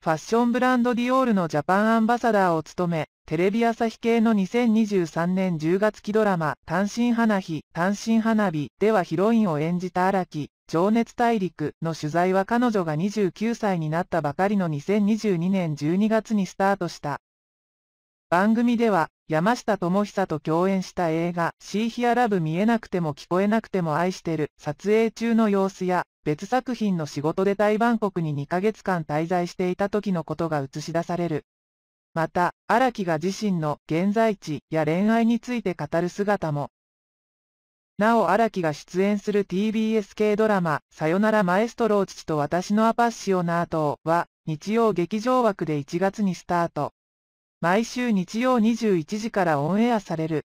ファッションブランドディオールのジャパンアンバサダーを務め、テレビ朝日系の2023年10月期ドラマ、単身花火、単身花火ではヒロインを演じた荒木、情熱大陸の取材は彼女が29歳になったばかりの2022年12月にスタートした。番組では、山下智久と共演した映画、シーヒアラブ見えなくても聞こえなくても愛してる、撮影中の様子や、別作品の仕事で台湾国に2ヶ月間滞在していた時のことが映し出される。また、荒木が自身の現在地や恋愛について語る姿も。なお荒木が出演する TBS 系ドラマ、さよならマエストロー父と私のアパッシオナートは、日曜劇場枠で1月にスタート。毎週日曜21時からオンエアされる。